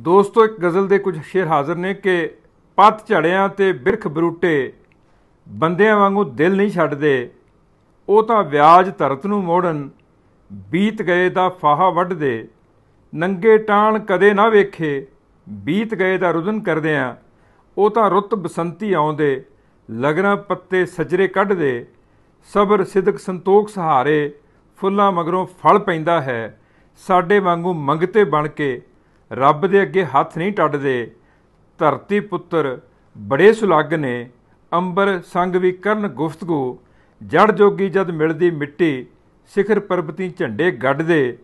ਦੋਸਤੋ ਇੱਕ ਗਜ਼ਲ ਦੇ ਕੁਝ ਸ਼ੇਰ ਹਾਜ਼ਰ ਨੇ ਕਿ ਪੱਤ ਝੜਿਆਂ ਤੇ ਬਿਰਖ ਬਰੂਟੇ ਬੰਦਿਆਂ ਵਾਂਗੂ ਦਿਲ ਨਹੀਂ ਛੱਡਦੇ ਉਹ ਤਾਂ ਵਿਆਜ ਧਰਤ ਨੂੰ ਮੋੜਨ ਬੀਤ ਗਏ ਦਾ ਫਾਹਾ ਵੱਢਦੇ ਨੰਗੇ ਟਾਣ ਕਦੇ ਨਾ ਵੇਖੇ ਬੀਤ ਗਏ ਦਾ ਰੁਦਨ ਕਰਦੇ ਆ ਉਹ ਤਾਂ ਰੁੱਤ ਬਸੰਤੀ ਆਉਂਦੇ ਲਗਰਾਂ ਪੱਤੇ ਸਜਰੇ ਕੱਢਦੇ ਸਬਰ ਸਿਦਕ ਸੰਤੋਖ ਸਹਾਰੇ ਫੁੱਲਾਂ ਮਗਰੋਂ ਫਲ ਪੈਂਦਾ ਹੈ ਸਾਡੇ ਵਾਂਗੂ ਮੰਗਤੇ ਬਣ ਕੇ ਰੱਬ ਦੇ ਅੱਗੇ ਹੱਥ ਨਹੀਂ ਟੱਡਦੇ ਧਰਤੀ ਪੁੱਤਰ ਬੜੇ ਸੁਲੱਗ ਨੇ ਅੰਬਰ ਸੰਗ ਵੀ ਕਰਨ ਗੁਫ਼ਤਗੂ ਜੜ ਜੋਗੀ ਜਦ ਮਿਲਦੀ ਮਿੱਟੀ ਸਿਖਰ ਪਰਬਤੀ ਝੰਡੇ ਗੱਡਦੇ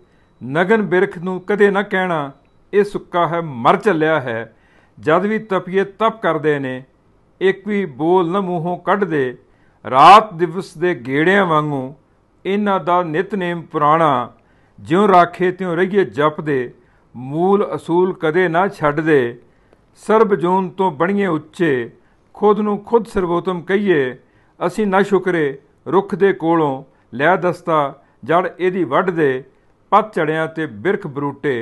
ਨਗਨ ਬਿਰਖ ਨੂੰ ਕਦੇ ਨਾ ਕਹਿਣਾ ਇਹ ਸੁੱਕਾ ਹੈ ਮਰ ਚੱਲਿਆ ਹੈ ਜਦ ਵੀ ਤਪੀਏ ਤਪ ਕਰਦੇ ਨੇ ਇੱਕ ਵੀ ਬੋਲ ਨਾ ਮੂੰਹੋਂ ਕੱਢਦੇ ਰਾਤ ਦਿਵਸ ਦੇ ਗੇੜਿਆਂ ਵਾਂਗੂ ਇਹਨਾਂ ਦਾ ਨਿਤਨੇਮ ਪੁਰਾਣਾ ਜਿਉਂ ਰਾਖੇ ਤਿਉਂ ਰਹੀਏ ਜਪਦੇ ਮੂਲ ਅਸੂਲ ਕਦੇ ਨਾ ਛੱਡ ਦੇ ਸਰਬ ਜੂਨ ਤੋਂ ਬਣੀਏ ਉੱਚੇ ਖੁਦ ਨੂੰ ਖੁਦ ਸਰਵੋਤਮ ਕਹੀਏ ਅਸੀਂ ਨਾ ਸ਼ੁਕਰੇ ਰੁੱਖ ਦੇ ਕੋਲੋਂ ਲੈ ਦਸਤਾ ਜੜ ਇਹਦੀ ਵੱਢ ਦੇ ਪੱਤ ਚੜਿਆਂ ਤੇ ਬਿਰਖ ਬਰੂਟੇ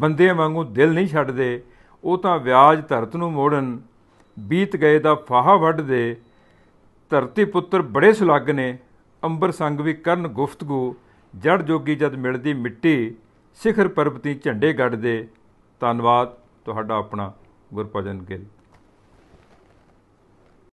ਬੰਦੇ ਵਾਂਗੂ ਦਿਲ ਨਹੀਂ ਛੱਡਦੇ ਉਹ ਤਾਂ ਵਿਆਜ ਧਰਤ ਨੂੰ ਮੋੜਨ ਬੀਤ ਗਏ ਦਾ ਫਾਹਾ ਵੱਢ ਦੇ ਧਰਤੀ ਪੁੱਤਰ ਬੜੇ ਸੁਲੱਗ ਨੇ ਅੰਬਰ ਸੰਗ ਵੀ ਕਰਨ ਗੁਫ਼ਤਗੂ ਜੜ ਜੋਗੀ ਜਦ ਮਿਲਦੀ ਮਿੱਟੀ ਸਿਖਰ ਪਰਬਤੀ ਝੰਡੇ ਗੱਡਦੇ ਧੰਨਵਾਦ ਤੁਹਾਡਾ ਆਪਣਾ ਗੁਰਪਜਨ ਗਿੱਲ